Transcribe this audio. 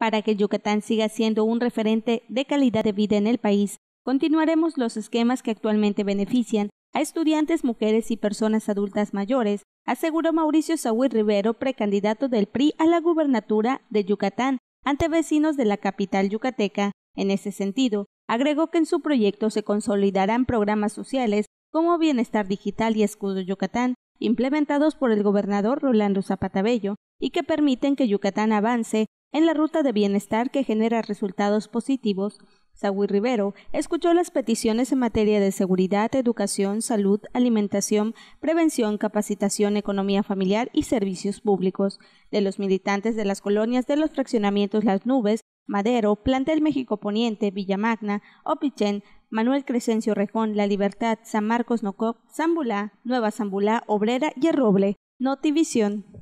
Para que Yucatán siga siendo un referente de calidad de vida en el país, continuaremos los esquemas que actualmente benefician a estudiantes, mujeres y personas adultas mayores, aseguró Mauricio Saúl Rivero, precandidato del PRI a la gubernatura de Yucatán, ante vecinos de la capital yucateca. En ese sentido, agregó que en su proyecto se consolidarán programas sociales como Bienestar Digital y Escudo Yucatán, implementados por el gobernador Rolando Zapatabello, y que permiten que Yucatán avance en la ruta de bienestar que genera resultados positivos, Saúl Rivero escuchó las peticiones en materia de seguridad, educación, salud, alimentación, prevención, capacitación, economía familiar y servicios públicos de los militantes de las colonias de los fraccionamientos Las Nubes, Madero, Plantel México Poniente, Villa Magna, Opichen, Manuel Crescencio Rejón, La Libertad, San Marcos Nocop, Zambulá, Nueva Zambulá, Obrera y Roble. Notivisión.